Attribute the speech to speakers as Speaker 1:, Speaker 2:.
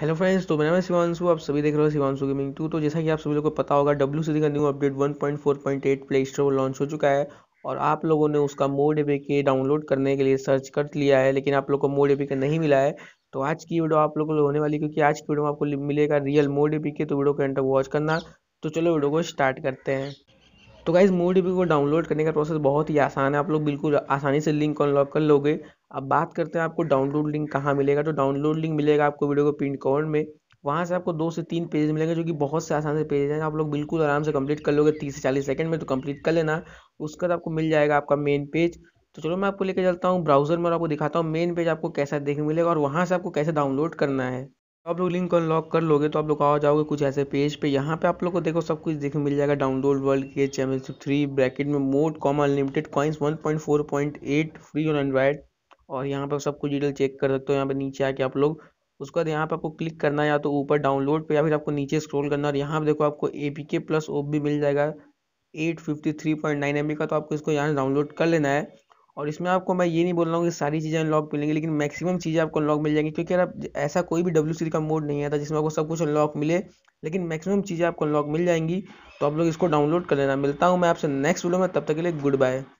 Speaker 1: hello friends तो मेरा नाम शिवानशु आप सभी देख रहे हो शिवानशु गेमिंग टू तो जैसा कि आप सभी लोगों को पता होगा डब्ल्यू सी का new update 1.4.8 play store launch हो चुका है और आप लोगों ने उसका मोड एपी के डाउनलोड करने के लिए सर्च कर लिया है लेकिन आप लोग को मोड एपी का नहीं मिला है तो आज की वीडियो आप लोगों को होने वाली क्योंकि आज की वीडियो में आपको मिलेगा रियल मोड एपी के तो वीडियो को एंड वॉच करना तो चलो वीडियो को स्टार्ट करते हैं तो गाइज मोड एपी को डाउनलोड करने का प्रोसेस बहुत ही आसान है आप लोग बिल्कुल आसानी से लिंक अनलॉक कर लोगे अब बात करते हैं आपको डाउनलोड लिंक कहाँ मिलेगा तो डाउनलोड लिंक मिलेगा आपको वीडियो को प्रिंट कॉर्ड में वहाँ से आपको दो से तीन पेज मिलेंगे जो कि बहुत से आसान से पेज हैं आप लोग बिल्कुल आराम से कंप्लीट कर लोगे तीस से चालीस सेकंड में तो कंप्लीट कर लेना उसके बाद आपको मिल जाएगा आपका मेन पेज तो चलो मैं आपको लेकर चलता हूँ ब्राउजर में और आपको दिखाता हूँ मेन पेज आपको कैसा देखने मिलेगा और वहाँ से आपको कैसे डाउनलोड करना है तो आप लोग लिंक अनलॉक कर लोगे तो आप लोग आ जाओगे कुछ ऐसे पेज पे यहाँ पे आप लोग को देखो सब कुछ देखने मिल जाएगा डाउनलोड वर्ल्ड के चैम्पियनशिप थ्री ब्रैकेट में mod com unlimited coins at free on android और यहाँ पर सब कुछ डिटेल चेक कर सकते हो यहाँ पर नीचे आके आप लोग उसके बाद यहाँ पर आपको क्लिक करना है या तो ऊपर डाउनलोड पे या फिर आपको नीचे स्क्रॉल करना और यहाँ पे देखो आपको ए पी के प्लस ओ भी मिल जाएगा at fifty three point nine M B का तो आपको इसको यहाँ डाउनलोड कर लेना है और इसमें आपको मैं ये नहीं बोल रहा हूँ कि सारी चीज़ें अनलॉक मिलेंगी लेकिन मैक्सिमम चीज़ें आपको अनलॉक मिल जाएंगी क्योंकि आप ऐसा कोई भी डब्ल्यू सी का मोड नहीं आता तो जिसमें आपको सब कुछ अनलॉक मिले लेकिन मैक्सिमम चीज़ें आपको अनलॉक मिल जाएंगी तो आप लोग इसको डाउनलोड कर लेना मिलता हूँ मैं आपसे नेक्स्ट वीडियो में तब तक के लिए गुड बाय